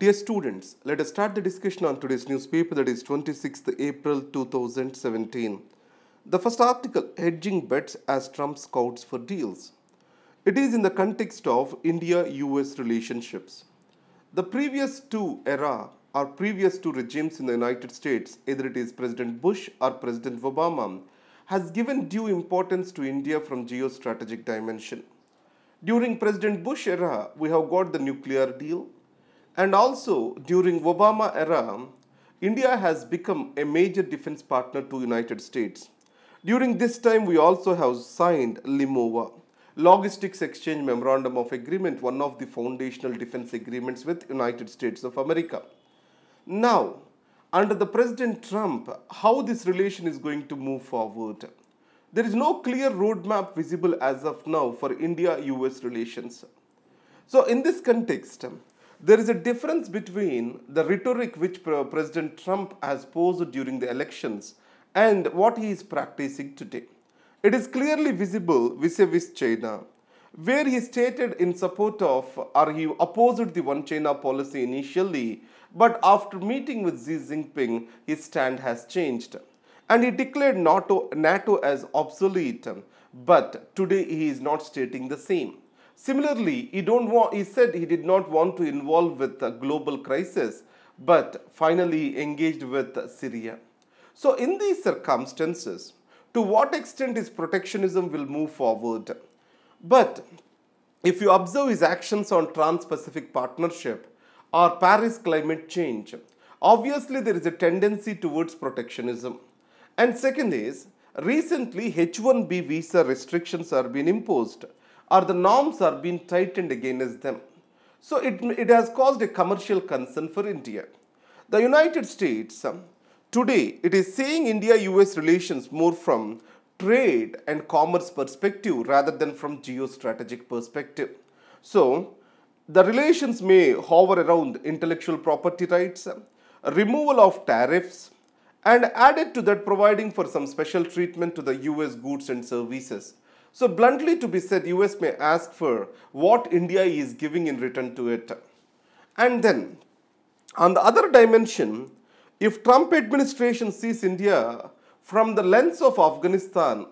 Dear students, let us start the discussion on today's newspaper that is 26th April 2017. The first article, Hedging Bets as Trump Scouts for Deals. It is in the context of India-US relationships. The previous two era or previous two regimes in the United States, either it is President Bush or President Obama, has given due importance to India from geostrategic dimension. During President Bush era, we have got the nuclear deal, and also during Obama era, India has become a major defense partner to United States. During this time, we also have signed LIMOVA, Logistics Exchange Memorandum of Agreement, one of the foundational defense agreements with United States of America. Now, under the President Trump, how this relation is going to move forward? There is no clear roadmap visible as of now for India-US relations. So in this context, there is a difference between the rhetoric which President Trump has posed during the elections and what he is practicing today. It is clearly visible vis-a-vis China, where he stated in support of or he opposed the one China policy initially, but after meeting with Xi Jinping, his stand has changed. And he declared NATO, NATO as obsolete, but today he is not stating the same. Similarly, he, don't want, he said he did not want to involve with a global crisis, but finally engaged with Syria. So in these circumstances, to what extent is protectionism will move forward? But if you observe his actions on Trans-Pacific Partnership or Paris climate change, obviously there is a tendency towards protectionism. And second is, recently H-1B visa restrictions are being imposed or the norms are being tightened against them. So it, it has caused a commercial concern for India. The United States, um, today, it is seeing India-US relations more from trade and commerce perspective rather than from geostrategic perspective. So, the relations may hover around intellectual property rights, um, removal of tariffs, and added to that providing for some special treatment to the US goods and services. So bluntly to be said, US may ask for what India is giving in return to it. And then, on the other dimension, if Trump administration sees India from the lens of Afghanistan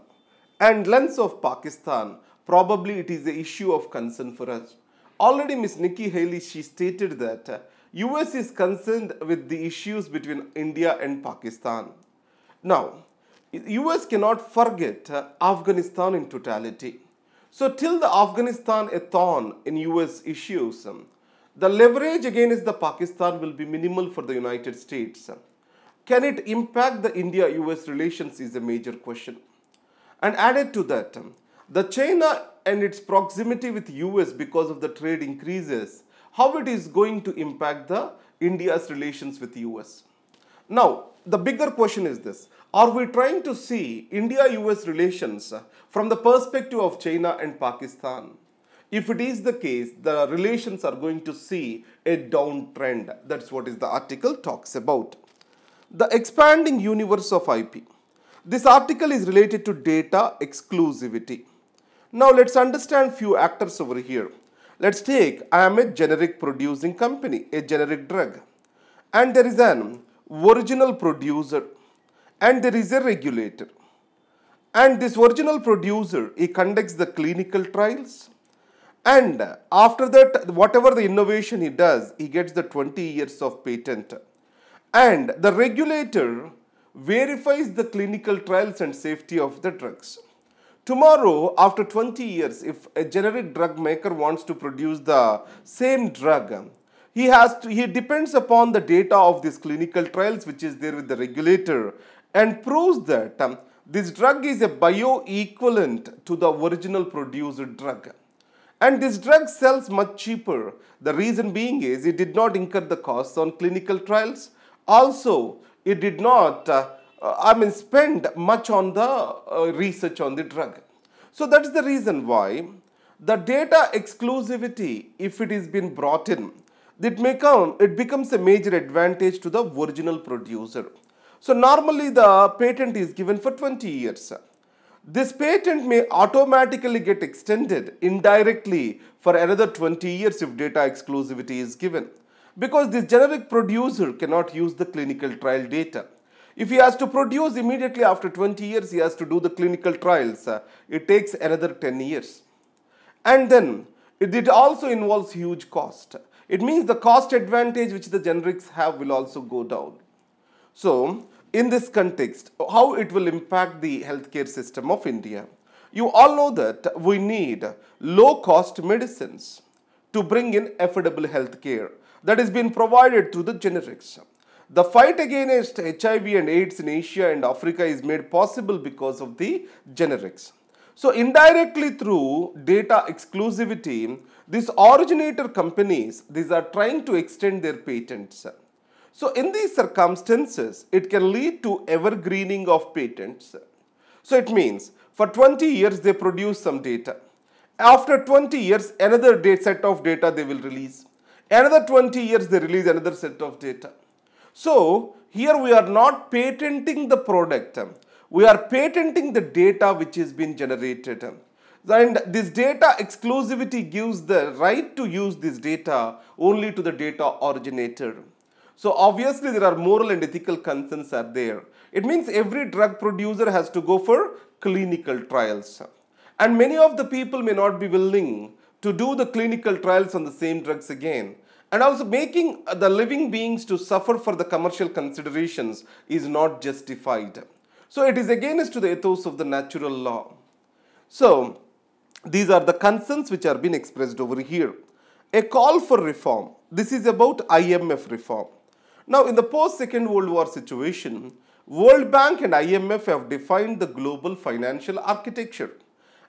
and lens of Pakistan, probably it is a issue of concern for us. Already Ms. Nikki Haley, she stated that US is concerned with the issues between India and Pakistan. Now, US cannot forget uh, Afghanistan in totality. So till the Afghanistan thorn in US issues, um, the leverage against the Pakistan will be minimal for the United States. Can it impact the India-US relations is a major question. And added to that, um, the China and its proximity with US because of the trade increases, how it is going to impact the India's relations with US. Now, the bigger question is this Are we trying to see India US relations from the perspective of China and Pakistan? If it is the case, the relations are going to see a downtrend. That's what is the article talks about. The expanding universe of IP. This article is related to data exclusivity. Now let's understand few actors over here. Let's take I am a generic producing company, a generic drug. And there is an original producer and there is a regulator. And this original producer, he conducts the clinical trials. And after that, whatever the innovation he does, he gets the 20 years of patent. And the regulator verifies the clinical trials and safety of the drugs. Tomorrow, after 20 years, if a generic drug maker wants to produce the same drug, he has to, he depends upon the data of these clinical trials which is there with the regulator and proves that um, this drug is a bioequivalent to the original produced drug and this drug sells much cheaper the reason being is it did not incur the costs on clinical trials also it did not uh, uh i mean spend much on the uh, research on the drug so that's the reason why the data exclusivity if it is been brought in it, may come, it becomes a major advantage to the original producer. So normally the patent is given for 20 years. This patent may automatically get extended indirectly for another 20 years if data exclusivity is given. Because this generic producer cannot use the clinical trial data. If he has to produce immediately after 20 years, he has to do the clinical trials. It takes another 10 years. And then it also involves huge cost. It means the cost advantage which the generics have will also go down. So, in this context, how it will impact the healthcare system of India? You all know that we need low-cost medicines to bring in affordable healthcare that is being provided through the generics. The fight against HIV and AIDS in Asia and Africa is made possible because of the generics. So indirectly through data exclusivity, these originator companies, these are trying to extend their patents. So in these circumstances, it can lead to evergreening of patents. So it means for 20 years, they produce some data. After 20 years, another set of data they will release. Another 20 years, they release another set of data. So here we are not patenting the product we are patenting the data which has been generated. And this data exclusivity gives the right to use this data only to the data originator. So obviously there are moral and ethical concerns are there. It means every drug producer has to go for clinical trials. And many of the people may not be willing to do the clinical trials on the same drugs again. And also making the living beings to suffer for the commercial considerations is not justified. So it is against the ethos of the natural law. So these are the concerns which are being expressed over here. A call for reform. This is about IMF reform. Now in the post-Second World War situation, World Bank and IMF have defined the global financial architecture.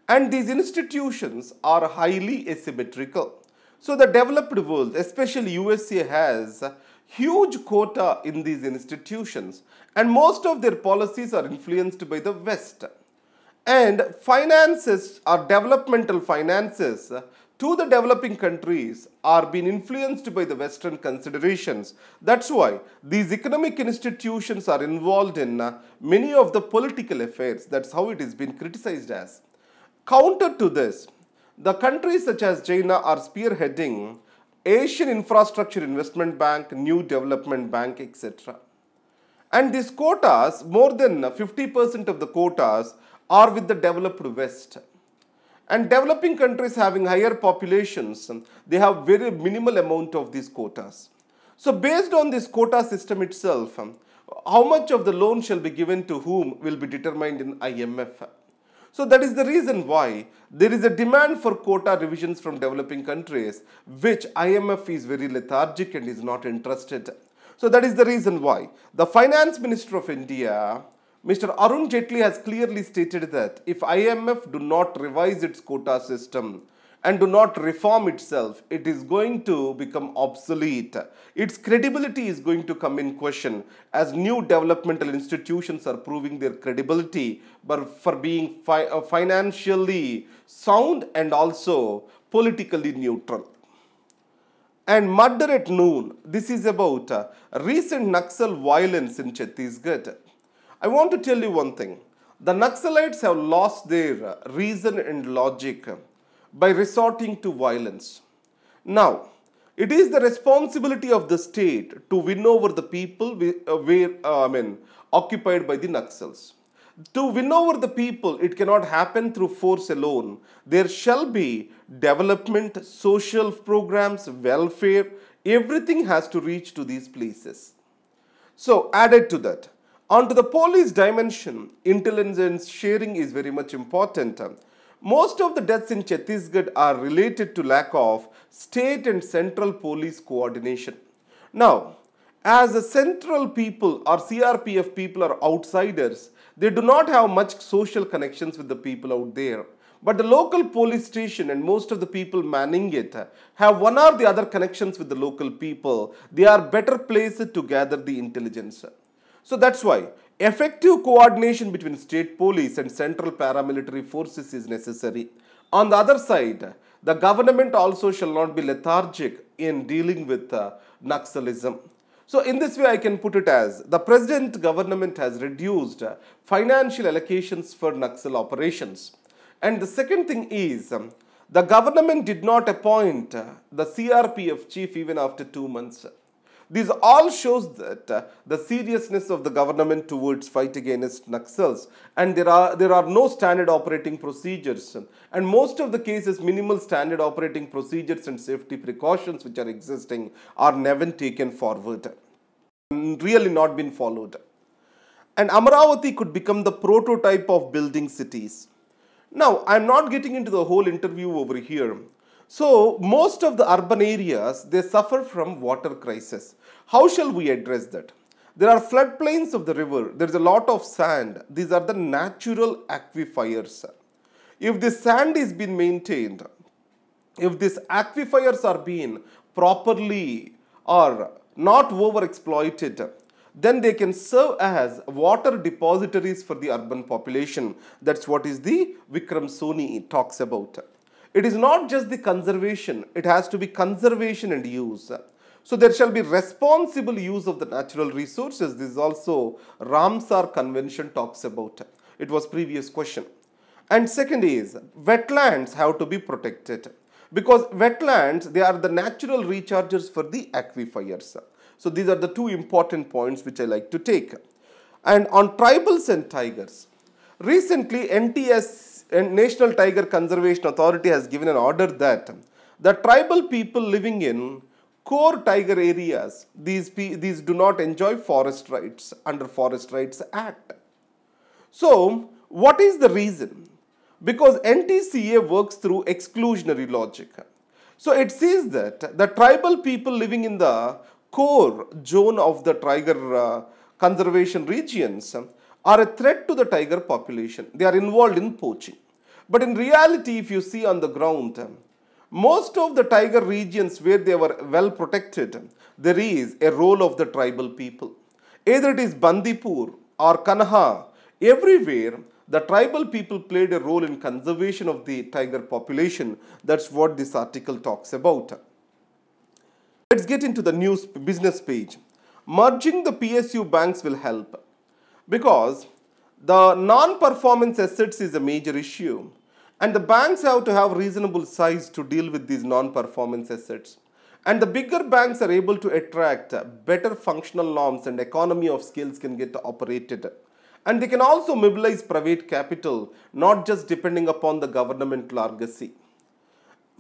And these institutions are highly asymmetrical. So the developed world, especially USA, has huge quota in these institutions and most of their policies are influenced by the West. And finances or developmental finances uh, to the developing countries are being influenced by the Western considerations. That's why these economic institutions are involved in uh, many of the political affairs. That's how it is being criticized as. Counter to this, the countries such as China are spearheading Asian Infrastructure Investment Bank, New Development Bank, etc. And these quotas, more than 50% of the quotas are with the developed West. And developing countries having higher populations, they have very minimal amount of these quotas. So based on this quota system itself, how much of the loan shall be given to whom will be determined in IMF. So that is the reason why there is a demand for quota revisions from developing countries which IMF is very lethargic and is not interested. So that is the reason why the finance minister of India Mr. Arun Jaitley has clearly stated that if IMF do not revise its quota system, and do not reform itself, it is going to become obsolete. Its credibility is going to come in question as new developmental institutions are proving their credibility but for being fi uh, financially sound and also politically neutral. And murder at noon, this is about uh, recent Naxal violence in Chhattisgarh. I want to tell you one thing. The Naxalites have lost their uh, reason and logic by resorting to violence. Now, it is the responsibility of the state to win over the people uh, where, uh, I mean, occupied by the Naxals. To win over the people, it cannot happen through force alone. There shall be development, social programs, welfare, everything has to reach to these places. So, added to that, onto the police dimension, intelligence sharing is very much important. Most of the deaths in Chhattisgarh are related to lack of state and central police coordination. Now, as the central people or CRPF people are outsiders, they do not have much social connections with the people out there. But the local police station and most of the people manning it have one or the other connections with the local people. They are better placed to gather the intelligence. So that's why Effective coordination between state police and central paramilitary forces is necessary. On the other side, the government also shall not be lethargic in dealing with uh, Naxalism. So in this way I can put it as the present government has reduced uh, financial allocations for Naxal operations. And the second thing is um, the government did not appoint uh, the CRPF chief even after two months. This all shows that uh, the seriousness of the government towards fight against Naxals and there are, there are no standard operating procedures and most of the cases minimal standard operating procedures and safety precautions which are existing are never taken forward, really not been followed. And Amaravati could become the prototype of building cities. Now, I'm not getting into the whole interview over here. So most of the urban areas, they suffer from water crisis. How shall we address that? There are floodplains of the river. There's a lot of sand. These are the natural aquifers. If this sand is being maintained, if these aquifers are being properly or not overexploited, then they can serve as water depositories for the urban population. That's what is the Vikram Soni talks about. It is not just the conservation, it has to be conservation and use. So there shall be responsible use of the natural resources. This is also Ramsar Convention talks about. It was previous question. And second is wetlands have to be protected because wetlands they are the natural rechargers for the aquifers. So these are the two important points which I like to take. And on tribals and tigers, recently NTS and National Tiger Conservation Authority has given an order that the tribal people living in core tiger areas, these, these do not enjoy forest rights under Forest Rights Act. So, what is the reason? Because NTCA works through exclusionary logic. So, it says that the tribal people living in the core zone of the tiger uh, conservation regions are a threat to the tiger population. They are involved in poaching. But in reality, if you see on the ground, um, most of the tiger regions where they were well protected, um, there is a role of the tribal people. Either it is Bandipur or Kanha, everywhere the tribal people played a role in conservation of the tiger population. That's what this article talks about. Let's get into the news business page. Merging the PSU banks will help because the non-performance assets is a major issue and the banks have to have reasonable size to deal with these non-performance assets. And the bigger banks are able to attract better functional norms and economy of scales can get operated. And they can also mobilize private capital, not just depending upon the government legacy.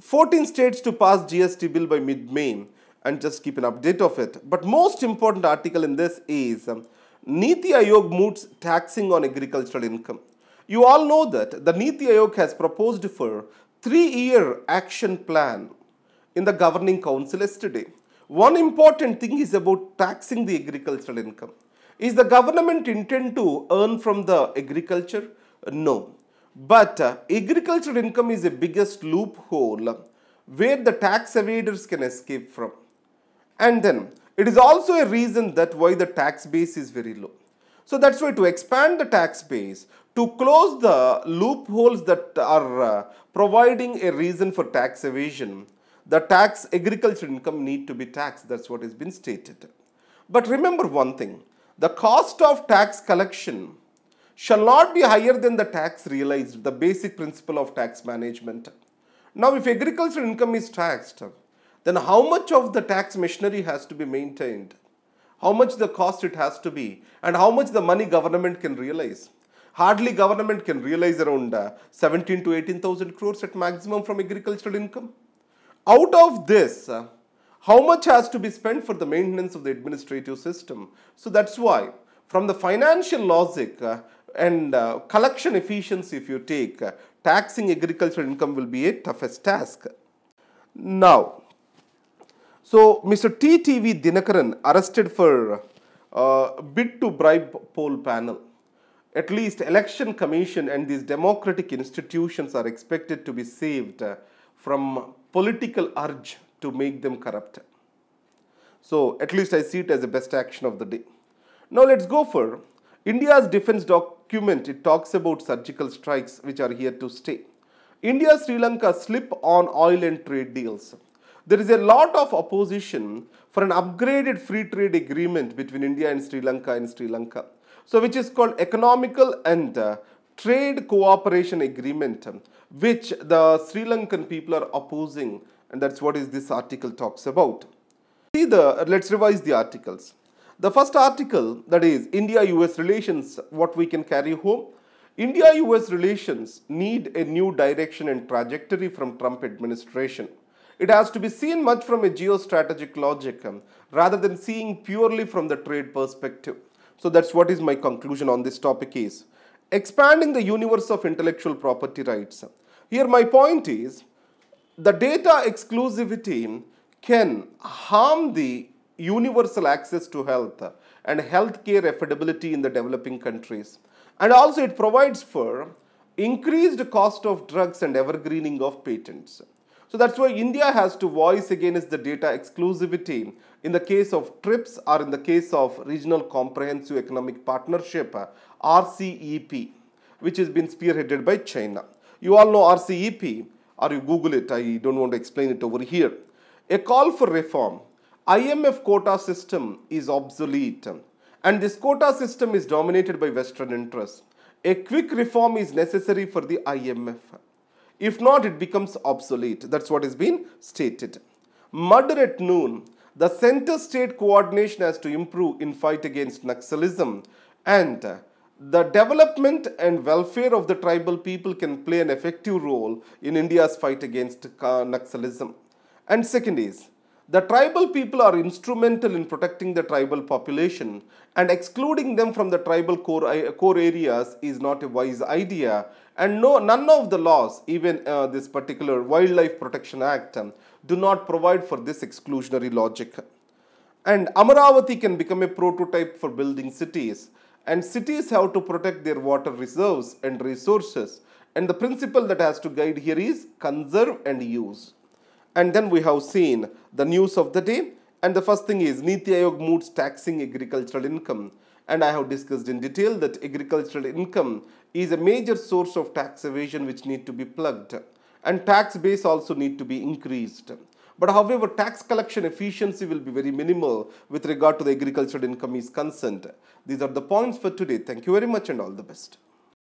14 states to pass GST bill by mid-May and just keep an update of it. But most important article in this is um, Niti Aayog moots taxing on agricultural income. You all know that the Niti Aayog has proposed for three-year action plan in the governing council yesterday. One important thing is about taxing the agricultural income. Is the government intent to earn from the agriculture? No. But uh, agricultural income is the biggest loophole where the tax evaders can escape from. And then it is also a reason that why the tax base is very low. So that's why to expand the tax base, to close the loopholes that are uh, providing a reason for tax evasion, the tax agricultural income need to be taxed. That's what has been stated. But remember one thing, the cost of tax collection shall not be higher than the tax realized, the basic principle of tax management. Now, if agricultural income is taxed, then how much of the tax machinery has to be maintained? How much the cost it has to be? And how much the money government can realize? Hardly government can realize around uh, 17 to 18,000 crores at maximum from agricultural income. Out of this, uh, how much has to be spent for the maintenance of the administrative system? So that's why from the financial logic uh, and uh, collection efficiency if you take, uh, taxing agricultural income will be a toughest task. Now, so, Mr. T.T.V. Dinakaran arrested for uh, bid to bribe poll panel. At least election commission and these democratic institutions are expected to be saved uh, from political urge to make them corrupt. So, at least I see it as the best action of the day. Now, let's go for India's defense document. It talks about surgical strikes which are here to stay. India-Sri Lanka slip on oil and trade deals there is a lot of opposition for an upgraded free trade agreement between India and Sri Lanka In Sri Lanka. So which is called economical and uh, trade cooperation agreement um, which the Sri Lankan people are opposing and that's what is this article talks about. See the, let's revise the articles. The first article that is India-US relations, what we can carry home. India-US relations need a new direction and trajectory from Trump administration. It has to be seen much from a geostrategic logic um, rather than seeing purely from the trade perspective. So that's what is my conclusion on this topic is. Expanding the universe of intellectual property rights. Here my point is the data exclusivity can harm the universal access to health and healthcare affordability in the developing countries. And also it provides for increased cost of drugs and evergreening of patents. So that's why India has to voice against the data exclusivity in the case of TRIPS or in the case of Regional Comprehensive Economic Partnership, uh, RCEP, which has been spearheaded by China. You all know RCEP or you Google it, I don't want to explain it over here. A call for reform. IMF quota system is obsolete and this quota system is dominated by Western interests. A quick reform is necessary for the IMF. If not, it becomes obsolete. That's what has been stated. Murder at noon. The center-state coordination has to improve in fight against Naxalism and the development and welfare of the tribal people can play an effective role in India's fight against Naxalism. And second is, the tribal people are instrumental in protecting the tribal population and excluding them from the tribal core, uh, core areas is not a wise idea and no, none of the laws, even uh, this particular Wildlife Protection Act, um, do not provide for this exclusionary logic. And Amaravati can become a prototype for building cities and cities have to protect their water reserves and resources and the principle that has to guide here is conserve and use. And then we have seen the news of the day. And the first thing is Niti Aayog moots taxing agricultural income. And I have discussed in detail that agricultural income is a major source of tax evasion which need to be plugged. And tax base also need to be increased. But however, tax collection efficiency will be very minimal with regard to the agricultural income is concerned. These are the points for today. Thank you very much and all the best.